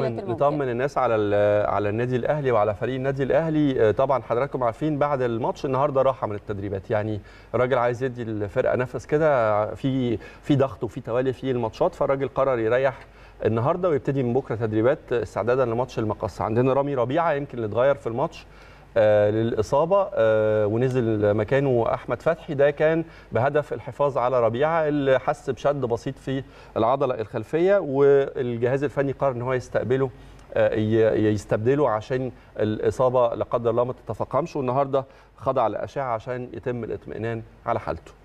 نطمن الناس على على النادي الاهلي وعلى فريق النادي الاهلي آه، طبعا حضراتكم عارفين بعد الماتش النهارده راحه من التدريبات يعني الراجل عايز يدي الفرقه نفس كده في في ضغط وفي توالي في الماتشات فالراجل قرر يريح النهارده ويبتدي من بكره تدريبات استعدادا لماتش المقصه عندنا رامي ربيعه يمكن اللي اتغير في الماتش آه، للاصابه آه، ونزل مكانه احمد فتحي ده كان بهدف الحفاظ على ربيعه اللي حس بشد بسيط في العضله الخلفيه والجهاز الفني قرر ان هو يستقبله آه، يستبدله عشان الاصابه لا قدر الله ما تتفاقمش والنهارده خضع لاشعه عشان يتم الاطمئنان على حالته